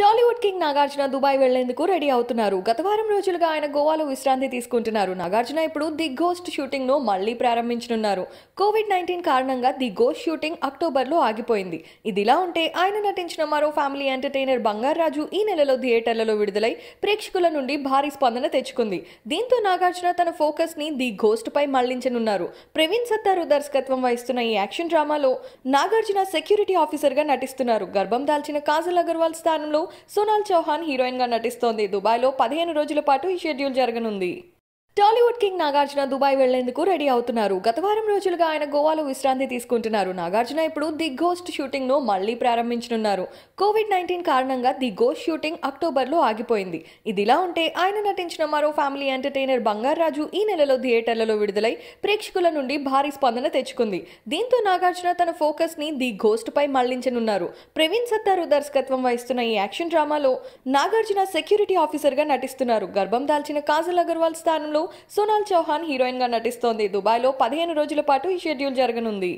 Tollywood king Nagarjuna Dubai వెళ్లేందుకు ready అవుతున్నారు గత వారం రోజులుగా ఆయన గోవాలో విశ్రాంతి తీసుకుంటున్నారు నాగార్జున ఇప్పుడు ది గోస్ట్ షూటింగ్ ను మళ్లీ ప్రారంభించనున్నారు కోవిడ్ నైన్టీన్ కారణంగా ది గోస్ట్ షూటింగ్ అక్టోబర్ లో ఆగిపోయింది ఇదిలా ఉంటే ఆయన నటించిన మరో ఫ్యామిలీ ఎంటర్టైనర్ బంగారాజు ఈ నెలలో థియేటర్లలో విడుదలై ప్రేక్షకుల నుండి భారీ స్పందన తెచ్చుకుంది దీంతో నాగార్జున తన ఫోకస్ ని ది గోస్ట్ పై మళ్లించనున్నారు ప్రవీణ్ సత్తారు దర్శకత్వం వహిస్తున్న ఈ యాక్షన్ డ్రామాలో నాగార్జున సెక్యూరిటీ ఆఫీసర్ గా నటిస్తున్నారు గర్భం దాల్చిన కాజల్ అగర్వాల్ స్థానంలో సోనాల్ చౌహాన్ హీరోయిన్ గా నటిస్తోంది లో పదిహేను రోజుల పాటు ఈ షెడ్యూల్ జరగనుంది టాలీవుడ్ కింగ్ నాగార్జున దుబాయ్ వెళ్లేందుకు రెడీ అవుతున్నారు గత వారం రోజులుగా ఆయన గోవాలో విశ్రాంతి తీసుకుంటున్నారు నాగార్జున ఇప్పుడు ది గోస్ట్ షూటింగ్ ను మళ్లీ ప్రారంభించనున్నారు కోవిడ్ నైన్టీన్ కారణంగా ది గోస్ట్ షూటింగ్ అక్టోబర్ లో ఆగిపోయింది ఇదిలా ఉంటే ఆయన నటించిన మరో ఫ్యామిలీ ఎంటర్టైనర్ బంగారాజు ఈ నెలలో థియేటర్లలో విడుదలై ప్రేక్షకుల నుండి భారీ స్పందన తెచ్చుకుంది దీంతో నాగార్జున తన ఫోకస్ ని ది గోస్ట్ పై మళ్లించనున్నారు ప్రవీణ్ సత్తారు దర్శకత్వం వహిస్తున్న ఈ యాక్షన్ డ్రామాలో నాగార్జున సెక్యూరిటీ ఆఫీసర్ గా నటిస్తున్నారు గర్భం దాల్చిన కాజల్ అగర్వాల్ స్థానంలో సోనాల్ చౌహాన్ హీరోయిన్గా నటిస్తోంది లో పదిహేను రోజుల పాటు ఈ షెడ్యూల్ జరగనుంది